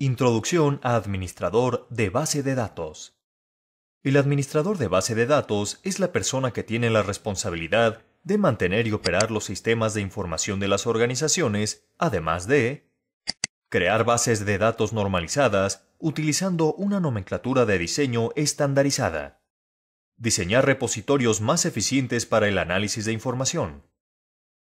Introducción a Administrador de Base de Datos. El administrador de base de datos es la persona que tiene la responsabilidad de mantener y operar los sistemas de información de las organizaciones, además de crear bases de datos normalizadas utilizando una nomenclatura de diseño estandarizada, diseñar repositorios más eficientes para el análisis de información,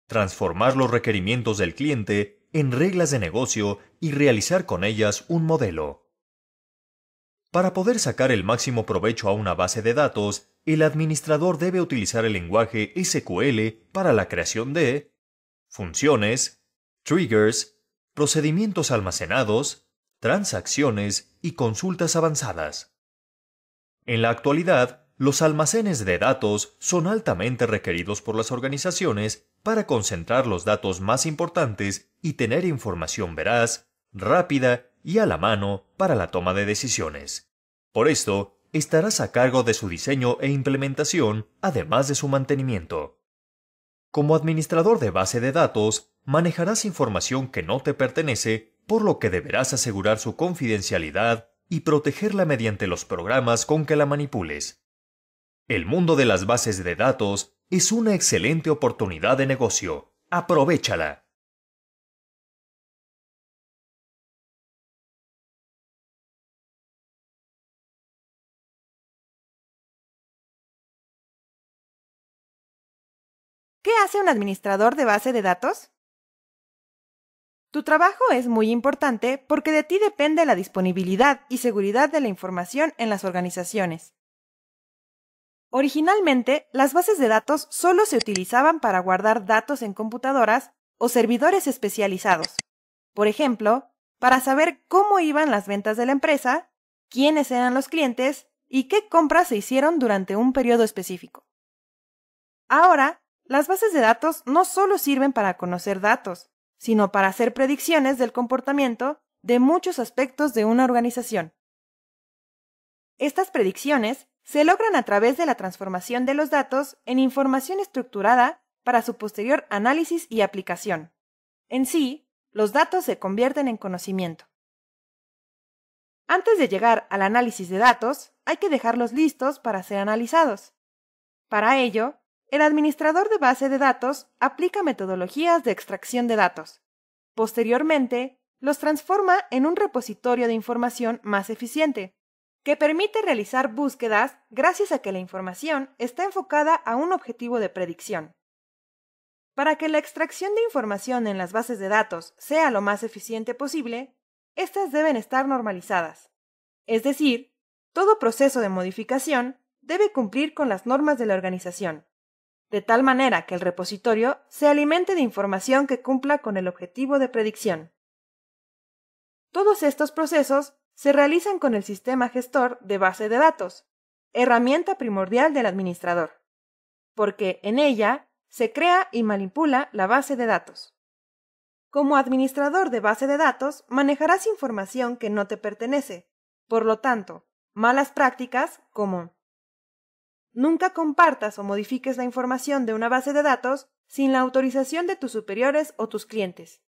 transformar los requerimientos del cliente en reglas de negocio y realizar con ellas un modelo. Para poder sacar el máximo provecho a una base de datos, el administrador debe utilizar el lenguaje SQL para la creación de funciones, triggers, procedimientos almacenados, transacciones y consultas avanzadas. En la actualidad, los almacenes de datos son altamente requeridos por las organizaciones para concentrar los datos más importantes y tener información veraz, rápida y a la mano para la toma de decisiones. Por esto, estarás a cargo de su diseño e implementación, además de su mantenimiento. Como administrador de base de datos, manejarás información que no te pertenece, por lo que deberás asegurar su confidencialidad y protegerla mediante los programas con que la manipules. El mundo de las bases de datos es una excelente oportunidad de negocio. Aprovechala. ¿Qué hace un administrador de base de datos? Tu trabajo es muy importante porque de ti depende la disponibilidad y seguridad de la información en las organizaciones. Originalmente, las bases de datos solo se utilizaban para guardar datos en computadoras o servidores especializados. Por ejemplo, para saber cómo iban las ventas de la empresa, quiénes eran los clientes y qué compras se hicieron durante un periodo específico. Ahora, las bases de datos no solo sirven para conocer datos, sino para hacer predicciones del comportamiento de muchos aspectos de una organización. Estas predicciones se logran a través de la transformación de los datos en información estructurada para su posterior análisis y aplicación. En sí, los datos se convierten en conocimiento. Antes de llegar al análisis de datos, hay que dejarlos listos para ser analizados. Para ello, el administrador de base de datos aplica metodologías de extracción de datos. Posteriormente, los transforma en un repositorio de información más eficiente, que permite realizar búsquedas gracias a que la información está enfocada a un objetivo de predicción. Para que la extracción de información en las bases de datos sea lo más eficiente posible, estas deben estar normalizadas. Es decir, todo proceso de modificación debe cumplir con las normas de la organización, de tal manera que el repositorio se alimente de información que cumpla con el objetivo de predicción. Todos estos procesos se realizan con el sistema gestor de base de datos, herramienta primordial del administrador, porque en ella se crea y manipula la base de datos. Como administrador de base de datos, manejarás información que no te pertenece. Por lo tanto, malas prácticas como Nunca compartas o modifiques la información de una base de datos sin la autorización de tus superiores o tus clientes.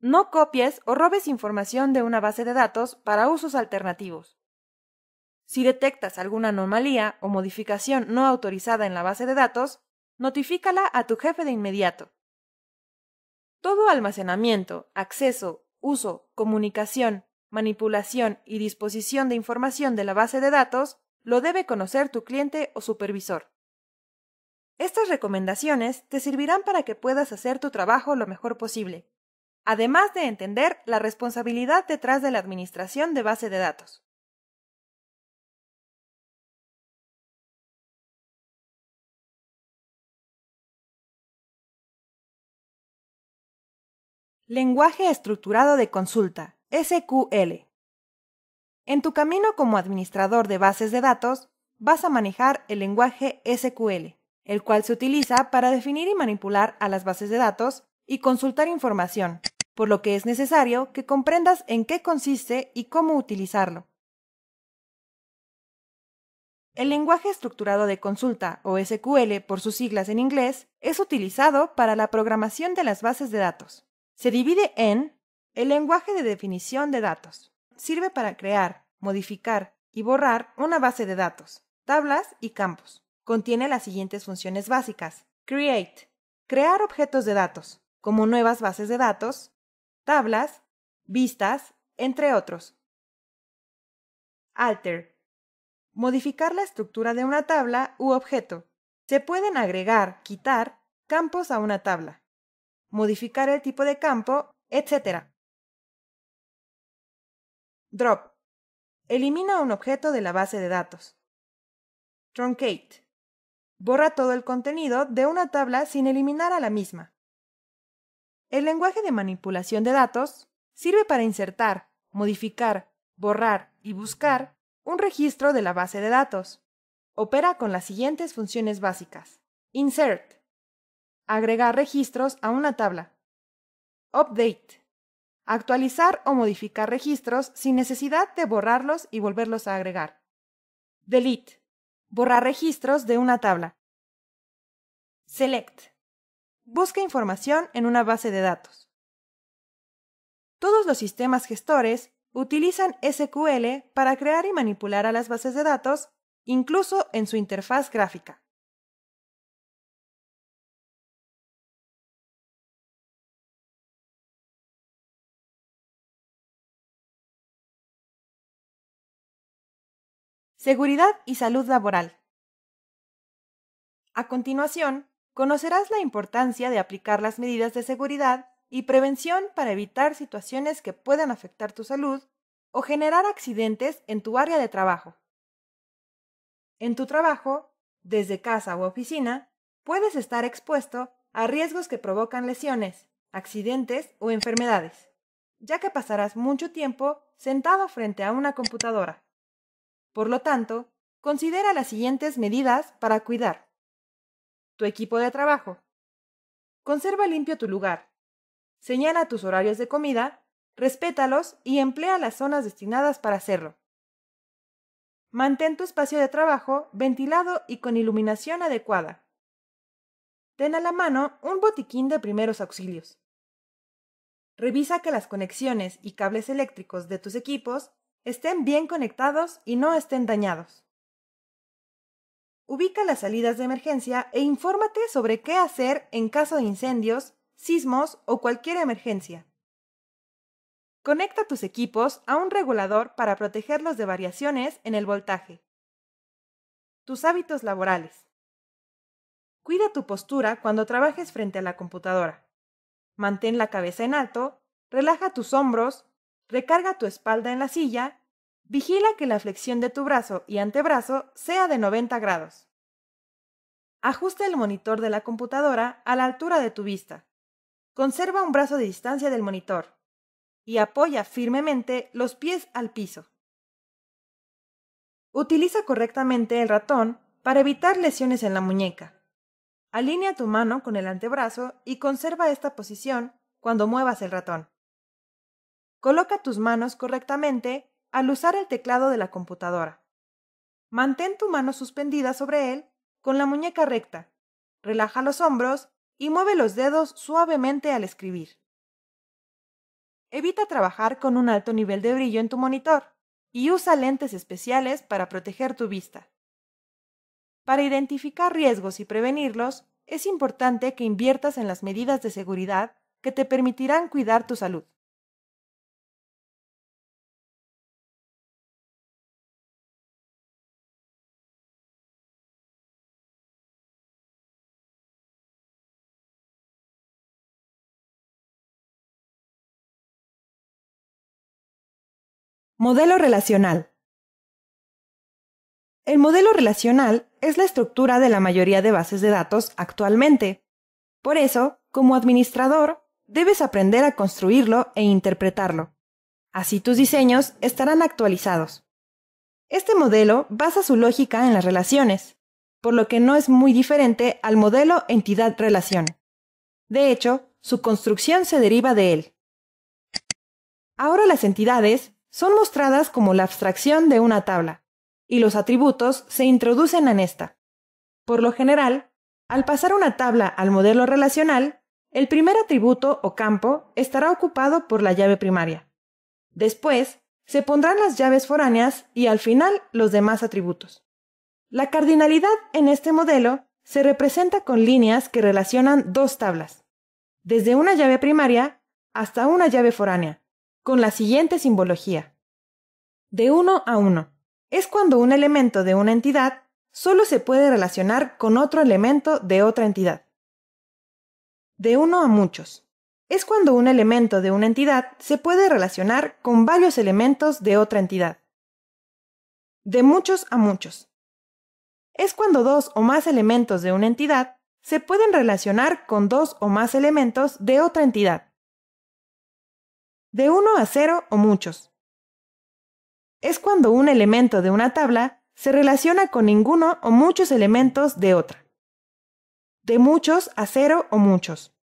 No copies o robes información de una base de datos para usos alternativos. Si detectas alguna anomalía o modificación no autorizada en la base de datos, notifícala a tu jefe de inmediato. Todo almacenamiento, acceso, uso, comunicación, manipulación y disposición de información de la base de datos lo debe conocer tu cliente o supervisor. Estas recomendaciones te servirán para que puedas hacer tu trabajo lo mejor posible además de entender la responsabilidad detrás de la administración de base de datos. Lenguaje Estructurado de Consulta, SQL. En tu camino como administrador de bases de datos, vas a manejar el lenguaje SQL, el cual se utiliza para definir y manipular a las bases de datos y consultar información, por lo que es necesario que comprendas en qué consiste y cómo utilizarlo. El lenguaje estructurado de consulta, o SQL por sus siglas en inglés, es utilizado para la programación de las bases de datos. Se divide en el lenguaje de definición de datos. Sirve para crear, modificar y borrar una base de datos, tablas y campos. Contiene las siguientes funciones básicas. Create. Crear objetos de datos, como nuevas bases de datos, tablas, vistas, entre otros. Alter. Modificar la estructura de una tabla u objeto. Se pueden agregar, quitar campos a una tabla, modificar el tipo de campo, etc. Drop. Elimina un objeto de la base de datos. Truncate. Borra todo el contenido de una tabla sin eliminar a la misma. El lenguaje de manipulación de datos sirve para insertar, modificar, borrar y buscar un registro de la base de datos. Opera con las siguientes funciones básicas. Insert. Agregar registros a una tabla. Update. Actualizar o modificar registros sin necesidad de borrarlos y volverlos a agregar. Delete. Borrar registros de una tabla. Select Busca información en una base de datos. Todos los sistemas gestores utilizan SQL para crear y manipular a las bases de datos, incluso en su interfaz gráfica. Seguridad y salud laboral. A continuación, conocerás la importancia de aplicar las medidas de seguridad y prevención para evitar situaciones que puedan afectar tu salud o generar accidentes en tu área de trabajo. En tu trabajo, desde casa u oficina, puedes estar expuesto a riesgos que provocan lesiones, accidentes o enfermedades, ya que pasarás mucho tiempo sentado frente a una computadora. Por lo tanto, considera las siguientes medidas para cuidar tu equipo de trabajo. Conserva limpio tu lugar. Señala tus horarios de comida, respétalos y emplea las zonas destinadas para hacerlo. Mantén tu espacio de trabajo ventilado y con iluminación adecuada. Ten a la mano un botiquín de primeros auxilios. Revisa que las conexiones y cables eléctricos de tus equipos estén bien conectados y no estén dañados. Ubica las salidas de emergencia e infórmate sobre qué hacer en caso de incendios, sismos o cualquier emergencia. Conecta tus equipos a un regulador para protegerlos de variaciones en el voltaje. Tus hábitos laborales. Cuida tu postura cuando trabajes frente a la computadora. Mantén la cabeza en alto, relaja tus hombros, recarga tu espalda en la silla Vigila que la flexión de tu brazo y antebrazo sea de 90 grados. Ajusta el monitor de la computadora a la altura de tu vista. Conserva un brazo de distancia del monitor y apoya firmemente los pies al piso. Utiliza correctamente el ratón para evitar lesiones en la muñeca. Alinea tu mano con el antebrazo y conserva esta posición cuando muevas el ratón. Coloca tus manos correctamente al usar el teclado de la computadora. Mantén tu mano suspendida sobre él con la muñeca recta. Relaja los hombros y mueve los dedos suavemente al escribir. Evita trabajar con un alto nivel de brillo en tu monitor y usa lentes especiales para proteger tu vista. Para identificar riesgos y prevenirlos, es importante que inviertas en las medidas de seguridad que te permitirán cuidar tu salud. Modelo relacional. El modelo relacional es la estructura de la mayoría de bases de datos actualmente. Por eso, como administrador, debes aprender a construirlo e interpretarlo. Así tus diseños estarán actualizados. Este modelo basa su lógica en las relaciones, por lo que no es muy diferente al modelo entidad-relación. De hecho, su construcción se deriva de él. Ahora las entidades son mostradas como la abstracción de una tabla, y los atributos se introducen en esta. Por lo general, al pasar una tabla al modelo relacional, el primer atributo o campo estará ocupado por la llave primaria. Después, se pondrán las llaves foráneas y al final los demás atributos. La cardinalidad en este modelo se representa con líneas que relacionan dos tablas, desde una llave primaria hasta una llave foránea, con la siguiente simbología. De uno a uno. Es cuando un elemento de una entidad solo se puede relacionar con otro elemento de otra entidad. De uno a muchos. Es cuando un elemento de una entidad se puede relacionar con varios elementos de otra entidad. De muchos a muchos. Es cuando dos o más elementos de una entidad se pueden relacionar con dos o más elementos de otra entidad de uno a cero o muchos. Es cuando un elemento de una tabla se relaciona con ninguno o muchos elementos de otra. De muchos a cero o muchos.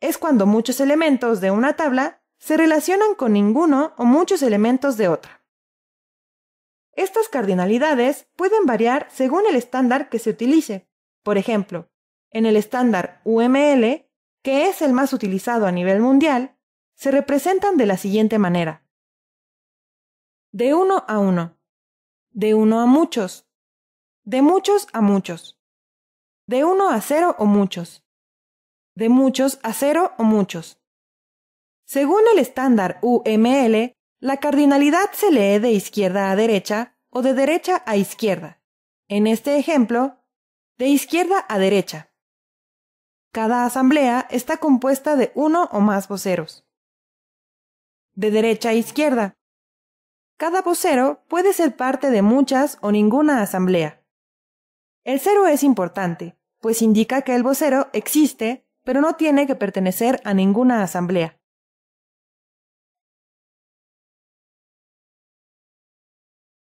Es cuando muchos elementos de una tabla se relacionan con ninguno o muchos elementos de otra. Estas cardinalidades pueden variar según el estándar que se utilice. Por ejemplo, en el estándar UML, que es el más utilizado a nivel mundial, se representan de la siguiente manera. De uno a uno. De uno a muchos. De muchos a muchos. De uno a cero o muchos. De muchos a cero o muchos. Según el estándar UML, la cardinalidad se lee de izquierda a derecha o de derecha a izquierda. En este ejemplo, de izquierda a derecha. Cada asamblea está compuesta de uno o más voceros de derecha a izquierda. Cada vocero puede ser parte de muchas o ninguna asamblea. El cero es importante, pues indica que el vocero existe, pero no tiene que pertenecer a ninguna asamblea.